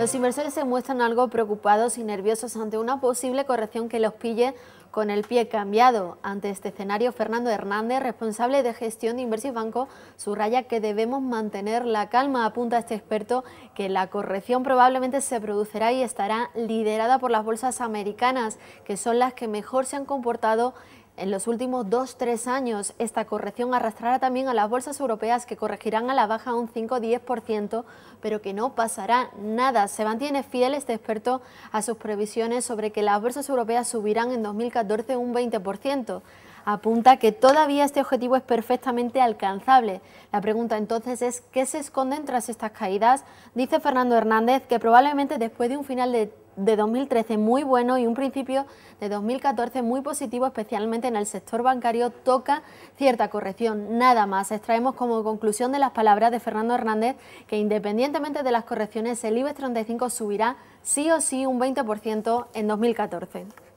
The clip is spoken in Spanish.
Los inversores se muestran algo preocupados y nerviosos ante una posible corrección que los pille con el pie cambiado. Ante este escenario, Fernando Hernández, responsable de gestión de Inversión Banco, subraya que debemos mantener la calma. Apunta este experto que la corrección probablemente se producirá y estará liderada por las bolsas americanas, que son las que mejor se han comportado en los últimos dos, tres años, esta corrección arrastrará también a las bolsas europeas que corregirán a la baja un 5-10%, pero que no pasará nada. Se mantiene fiel este experto a sus previsiones sobre que las bolsas europeas subirán en 2014 un 20%. Apunta que todavía este objetivo es perfectamente alcanzable. La pregunta entonces es, ¿qué se esconden tras estas caídas? Dice Fernando Hernández que probablemente después de un final de de 2013 muy bueno y un principio de 2014 muy positivo, especialmente en el sector bancario, toca cierta corrección. Nada más, extraemos como conclusión de las palabras de Fernando Hernández que independientemente de las correcciones, el IBEX 35 subirá sí o sí un 20% en 2014.